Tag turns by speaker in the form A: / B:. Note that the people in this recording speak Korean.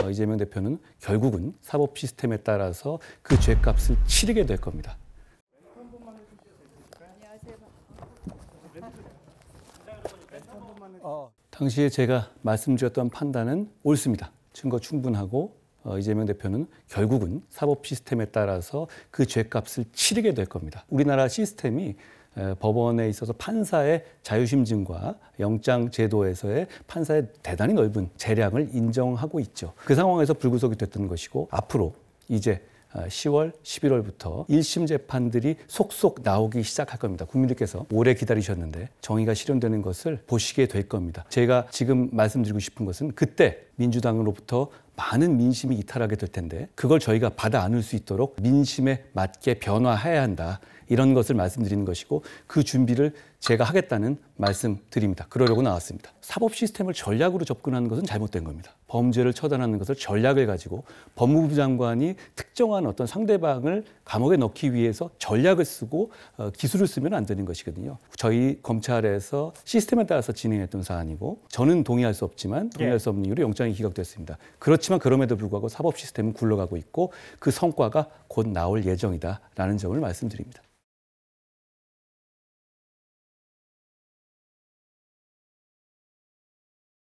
A: 어, 이재명 대표는 결국은 사법 시스템에 따라서 그 죄값을 치르게 될 겁니다. 어. 당시에 제가 말씀드렸던 판단은 옳습니다. 증거 충분하고 어, 이재명 대표는 결국은 사법 시스템에 따라서 그 죄값을 치르게 될 겁니다. 우리나라 시스템이 법원에 있어서 판사의 자유심증과 영장 제도에서의 판사의 대단히 넓은 재량을 인정하고 있죠. 그 상황에서 불구속이 됐던 것이고 앞으로 이제 10월, 어, 11월부터 1심 재판들이 속속 나오기 시작할 겁니다. 국민들께서 오래 기다리셨는데 정의가 실현되는 것을 보시게 될 겁니다. 제가 지금 말씀드리고 싶은 것은 그때 민주당으로부터 많은 민심이 이탈하게 될 텐데 그걸 저희가 받아 안을 수 있도록 민심에 맞게 변화해야 한다. 이런 것을 말씀드리는 것이고 그 준비를 제가 하겠다는 말씀드립니다. 그러려고 나왔습니다. 사법 시스템을 전략으로 접근하는 것은 잘못된 겁니다. 범죄를 처단하는 것을 전략을 가지고 법무부 장관이 특정한 어떤 상대방을 감옥에 넣기 위해서 전략을 쓰고 어, 기술을 쓰면 안 되는 것이거든요. 저희 검찰에서 시스템에 따라서 진행했던 사안이고 저는 동의할 수 없지만 동의할 수 없는 이유로 영장이 기각됐습니다. 그렇지만 그럼에도 불구하고 사법 시스템은 굴러가고 있고 그 성과가 곧 나올 예정이다라는 점을 말씀드립니다.